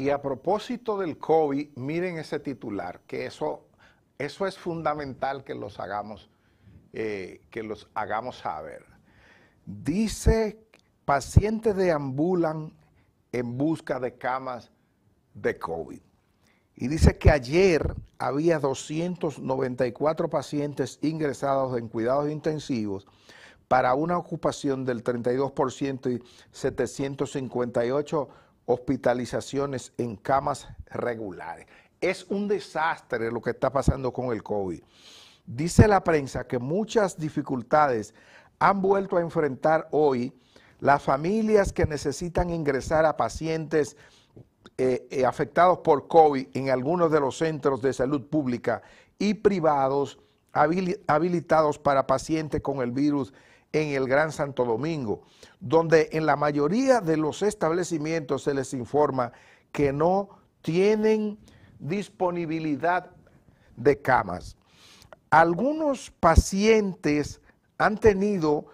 Y a propósito del COVID, miren ese titular, que eso, eso es fundamental que los hagamos, eh, que los hagamos saber. Dice, pacientes deambulan en busca de camas de COVID. Y dice que ayer había 294 pacientes ingresados en cuidados intensivos para una ocupación del 32% y 758 hospitalizaciones en camas regulares. Es un desastre lo que está pasando con el COVID. Dice la prensa que muchas dificultades han vuelto a enfrentar hoy las familias que necesitan ingresar a pacientes eh, eh, afectados por COVID en algunos de los centros de salud pública y privados habilitados para pacientes con el virus en el Gran Santo Domingo, donde en la mayoría de los establecimientos se les informa que no tienen disponibilidad de camas. Algunos pacientes han tenido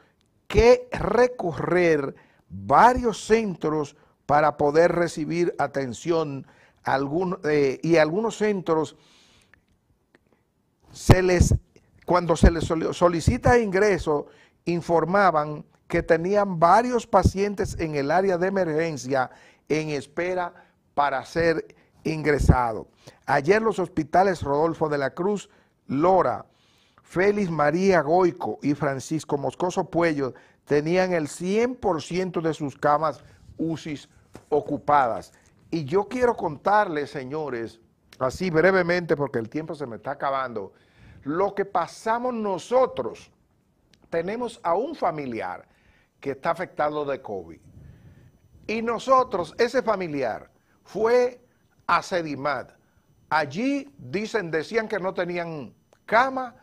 que recorrer varios centros para poder recibir atención eh, y algunos centros se les, cuando se les solicita ingreso informaban que tenían varios pacientes en el área de emergencia en espera para ser ingresado. Ayer los hospitales Rodolfo de la Cruz, Lora, Félix María Goico y Francisco Moscoso Puello tenían el 100% de sus camas UCI ocupadas. Y yo quiero contarles, señores, así brevemente porque el tiempo se me está acabando, lo que pasamos nosotros tenemos a un familiar que está afectado de COVID y nosotros, ese familiar, fue a Sedimat. Allí dicen, decían que no tenían cama,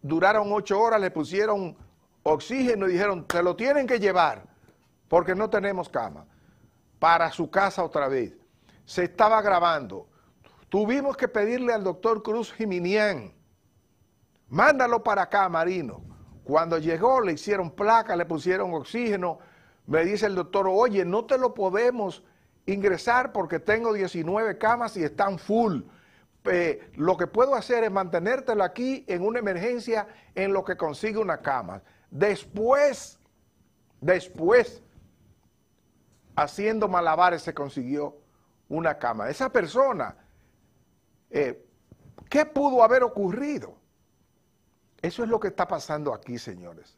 duraron ocho horas, le pusieron oxígeno y dijeron, te lo tienen que llevar porque no tenemos cama. Para su casa otra vez. Se estaba grabando. Tuvimos que pedirle al doctor Cruz Jiminián, mándalo para acá, Marino. Cuando llegó le hicieron placa, le pusieron oxígeno. Me dice el doctor, oye, no te lo podemos ingresar porque tengo 19 camas y están full. Eh, lo que puedo hacer es mantenértelo aquí en una emergencia en lo que consigue una cama. Después, después, haciendo malabares se consiguió una cama. Esa persona, eh, ¿qué pudo haber ocurrido? Eso es lo que está pasando aquí, señores.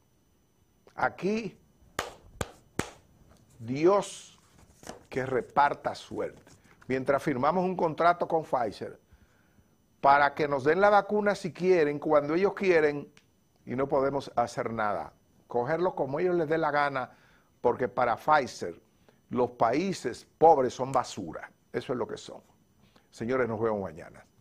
Aquí, Dios que reparta suerte. Mientras firmamos un contrato con Pfizer para que nos den la vacuna si quieren, cuando ellos quieren, y no podemos hacer nada. Cogerlo como ellos les dé la gana, porque para Pfizer los países pobres son basura. Eso es lo que son. Señores, nos vemos mañana.